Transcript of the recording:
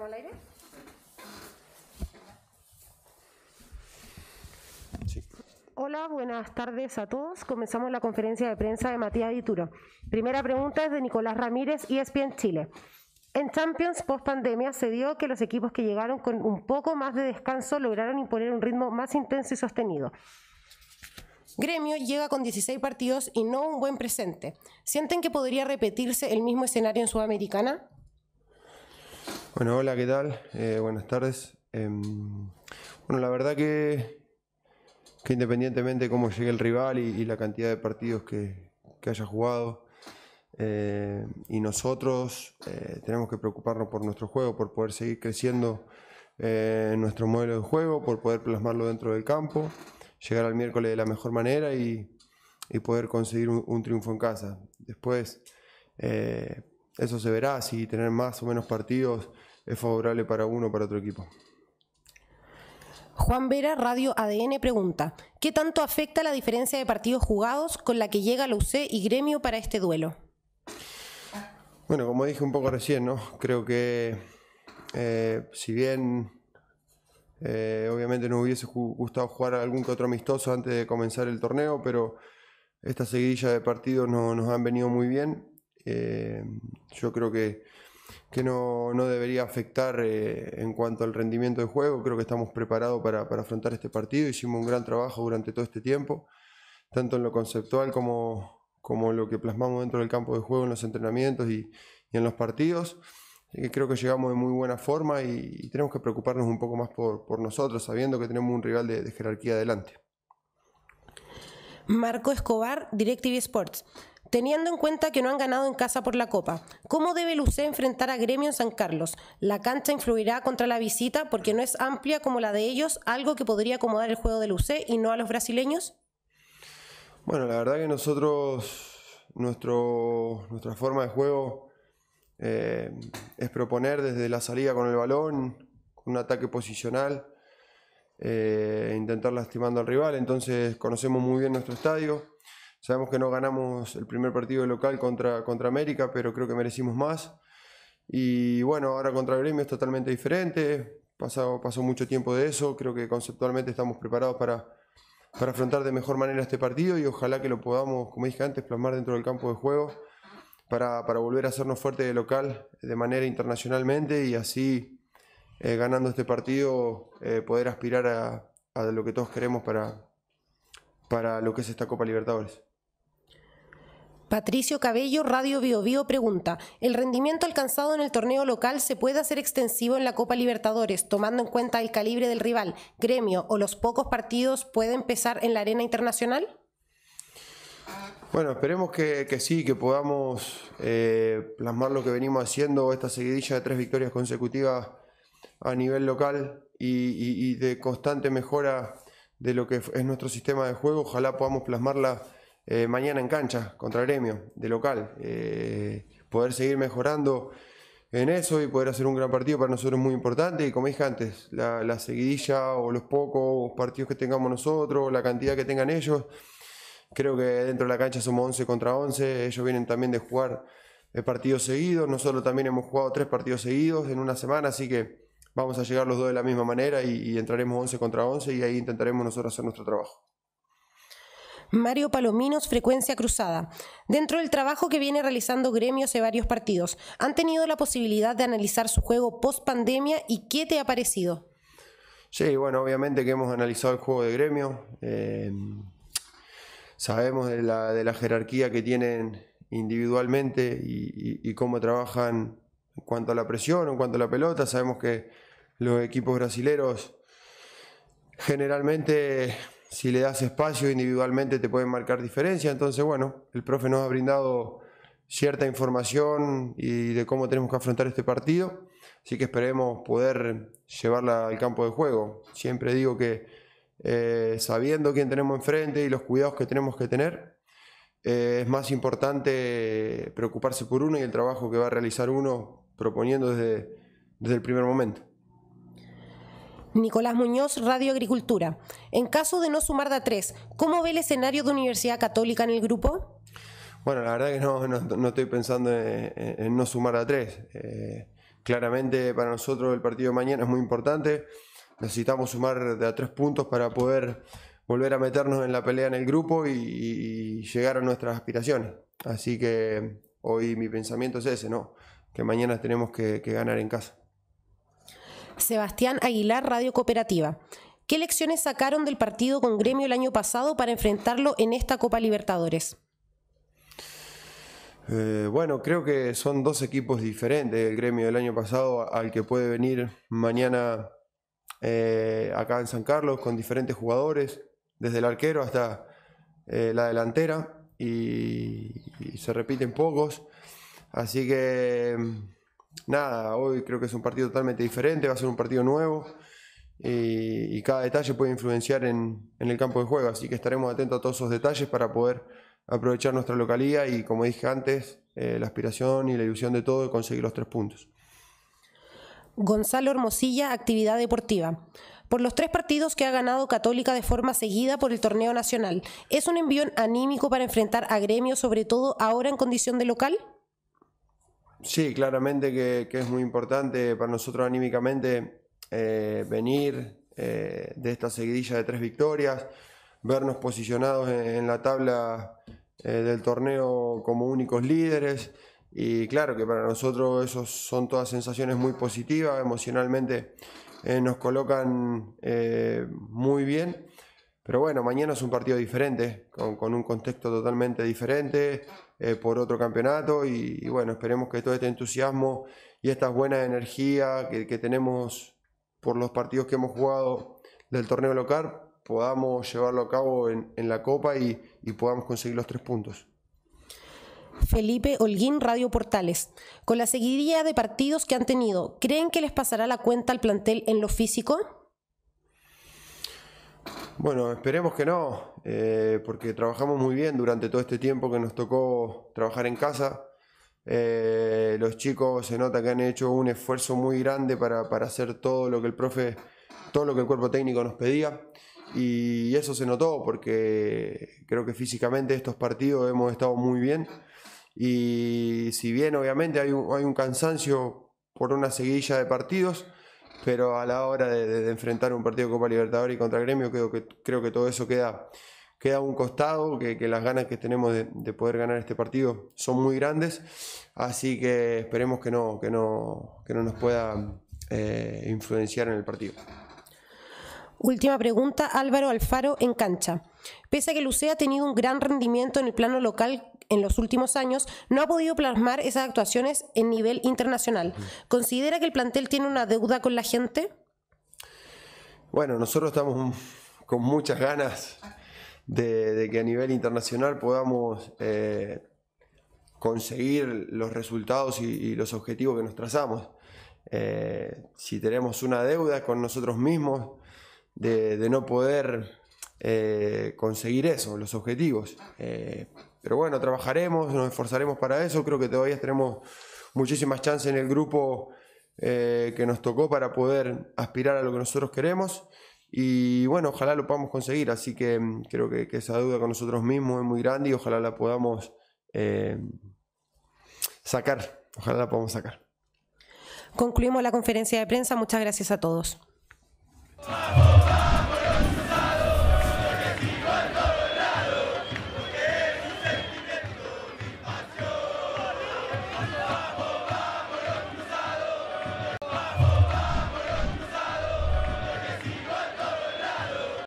al aire? Hola, buenas tardes a todos. Comenzamos la conferencia de prensa de Matías Dituro. Primera pregunta es de Nicolás Ramírez, y e ESPN Chile. En Champions post pandemia se dio que los equipos que llegaron con un poco más de descanso lograron imponer un ritmo más intenso y sostenido. Gremio llega con 16 partidos y no un buen presente. ¿Sienten que podría repetirse el mismo escenario en Sudamericana? Bueno, hola, ¿qué tal? Eh, buenas tardes. Em, bueno, la verdad que, que independientemente de cómo llegue el rival y, la cantidad de partidos que, haya jugado, eh, y nosotros eh, tenemos que preocuparnos por nuestro juego, por poder seguir creciendo nuestro modelo de juego, por poder plasmarlo dentro del campo, llegar al miércoles de la mejor manera y, poder conseguir un, triunfo en casa. Después, eso se verá, si tener más o menos partidos es favorable para uno o para otro equipo. Juan Vera, Radio ADN, pregunta, ¿qué tanto afecta la diferencia de partidos jugados con la que llega la UC y Gremio para este duelo? Bueno, como dije un poco recién, ¿no? creo que eh, si bien eh, obviamente nos hubiese gustado jugar algún que otro amistoso antes de comenzar el torneo, pero esta seguidilla de partidos no, nos han venido muy bien. Eh, yo creo que que no, no debería afectar eh, en cuanto al rendimiento de juego. Creo que estamos preparados para, para, afrontar este partido. Hicimos un gran trabajo durante todo este tiempo, tanto en lo conceptual como, como lo que plasmamos dentro del campo de juego, en los entrenamientos y, y en los partidos. creo que llegamos de muy buena forma y, tenemos que preocuparnos un poco más por, por, nosotros, sabiendo que tenemos un rival de, de jerarquía adelante. Marco Escobar, DirecTV Sports teniendo en cuenta que no han ganado en casa por la Copa. ¿Cómo debe Lucé enfrentar a Gremio en San Carlos? ¿La cancha influirá contra la visita porque no es amplia como la de ellos, algo que podría acomodar el juego de Lucé y no a los brasileños? Bueno, la verdad que nosotros, nuestro, nuestra forma de juego eh, es proponer desde la salida con el balón, un ataque posicional, eh, e intentar lastimando al rival, entonces conocemos muy bien nuestro estadio Sabemos que no ganamos el primer partido local contra, contra América, pero creo que merecimos más. Y bueno, ahora contra el Gremio es totalmente diferente. Pasó, pasó mucho tiempo de eso. Creo que conceptualmente estamos preparados para, para afrontar de mejor manera este partido y ojalá que lo podamos, como dije antes, plasmar dentro del campo de juego para, volver a hacernos fuerte de local de manera internacionalmente y así eh, ganando este partido eh, poder aspirar a, a, lo que todos queremos para, para lo que es esta Copa Libertadores. Patricio Cabello, Radio Bio, Bio pregunta, ¿el rendimiento alcanzado en el torneo local se puede hacer extensivo en la Copa Libertadores, tomando en cuenta el calibre del rival, gremio o los pocos partidos puede empezar en la arena internacional? Bueno, esperemos que, sí, que podamos eh, plasmar lo que venimos haciendo, esta seguidilla de tres victorias consecutivas a nivel local y de constante mejora de lo que es nuestro sistema de juego. Ojalá podamos plasmarla eh, mañana en cancha contra el Gremio, de local. Eh, poder seguir mejorando en eso y poder hacer un gran partido para nosotros es muy importante. Y como dije antes, la, seguidilla o los pocos partidos que tengamos nosotros, la cantidad que tengan ellos. Creo que dentro de la cancha somos 11 contra 11. Ellos vienen también de jugar eh, partidos seguidos. Nosotros también hemos jugado tres partidos seguidos en una semana, así que vamos a llegar los dos de la misma manera y, y entraremos 11 contra 11 y ahí intentaremos nosotros hacer nuestro trabajo. Mario Palominos, Frecuencia Cruzada. Dentro del trabajo que viene realizando gremios de varios partidos, ¿han tenido la posibilidad de analizar su juego post pandemia y qué te ha parecido? Sí, bueno, obviamente que hemos analizado el juego de gremio. Eh, sabemos de la, jerarquía que tienen individualmente y, y cómo trabajan en cuanto a la presión, en cuanto a la pelota. Sabemos que los equipos brasileros generalmente si le das espacio individualmente te pueden marcar diferencia. Entonces, bueno, el profe nos ha brindado cierta información y de cómo tenemos que afrontar este partido. Así que esperemos poder llevarla al campo de juego. Siempre digo que eh, sabiendo quién tenemos enfrente y los cuidados que tenemos que tener, eh, es más importante preocuparse por uno y el trabajo que va a realizar uno proponiendo desde, desde el primer momento. Nicolás Muñoz, Radio Agricultura. En caso de no sumar de a tres, ¿cómo ve el escenario de Universidad Católica en el grupo? Bueno, la verdad que no, estoy pensando en, no sumar a tres. Eh, claramente para nosotros el partido de mañana es muy importante. Necesitamos sumar de a tres puntos para poder volver a meternos en la pelea en el grupo y, llegar a nuestras aspiraciones. Así que hoy mi pensamiento es ese, ¿no? Que mañana tenemos que ganar en casa. Sebastián Aguilar, Radio Cooperativa. ¿Qué lecciones sacaron del partido con Gremio el año pasado para enfrentarlo en esta Copa Libertadores? Eh, bueno, creo que son dos equipos diferentes. El gremio del año pasado al que puede venir mañana eh, acá en San Carlos con diferentes jugadores, desde el arquero hasta eh, la delantera, y, se repiten pocos. Así que nada, hoy creo que es un partido totalmente diferente, va a ser un partido nuevo y, cada detalle puede influenciar en, el campo de juego, así que estaremos atentos a todos esos detalles para poder aprovechar nuestra localía y como dije antes, eh, la aspiración y la ilusión de todo de conseguir los tres puntos. Gonzalo Hermosilla, actividad deportiva. Por los tres partidos que ha ganado Católica de forma seguida por el torneo nacional, ¿es un envión anímico para enfrentar a gremios, sobre todo ahora en condición de local? Sí, claramente que, es muy importante para nosotros anímicamente eh, venir eh, de esta seguidilla de tres victorias, vernos posicionados en, la tabla eh, del torneo como únicos líderes. Y claro que para nosotros eso son todas sensaciones muy positivas, emocionalmente nos colocan muy bien. Pero bueno, mañana es un partido diferente, con, con un contexto totalmente diferente, eh, por otro campeonato y, bueno, esperemos que todo este entusiasmo y esta buena energía que, tenemos por los partidos que hemos jugado del torneo local podamos llevarlo a cabo en, la Copa y, y podamos conseguir los tres puntos. Felipe Holguín, Radio Portales. Con la seguidilla de partidos que han tenido, ¿creen que les pasará la cuenta al plantel en lo físico? Bueno, esperemos que no, eh, porque trabajamos muy bien durante todo este tiempo que nos tocó trabajar en casa. Eh, los chicos se nota que han hecho un esfuerzo muy grande para, hacer todo lo que el profe, todo lo que el cuerpo técnico nos pedía. Y eso se notó porque creo que físicamente estos partidos hemos estado muy bien. Y si bien obviamente hay un, cansancio por una seguidilla de partidos, pero a la hora de, enfrentar un partido Copa Libertadores y contra Gremio, creo que, creo que todo eso queda, queda a un costado, que, las ganas que tenemos de, poder ganar este partido son muy grandes, así que esperemos que no, que no, no nos pueda eh, influenciar en el partido. Última pregunta, Álvaro Alfaro en cancha. Pese a que Lucea ha tenido un gran rendimiento en el plano local, en los últimos años no ha podido plasmar esas actuaciones en nivel internacional. ¿Considera que el plantel tiene una deuda con la gente? Bueno, nosotros estamos con muchas ganas de, que a nivel internacional podamos eh, conseguir los resultados y, los objetivos que nos trazamos. Eh, si tenemos una deuda con nosotros mismos de, no poder eh, conseguir eso, los objetivos. Pero bueno, trabajaremos, nos esforzaremos para eso. Creo que todavía tenemos muchísimas chances en el grupo eh, que nos tocó para poder aspirar a lo que nosotros queremos. Y bueno, ojalá lo podamos conseguir. Así que mm, creo que, esa duda con nosotros mismos es muy grande y ojalá la podamos eh, sacar. Ojalá la podamos sacar. Concluimos la conferencia de prensa. Muchas gracias a todos.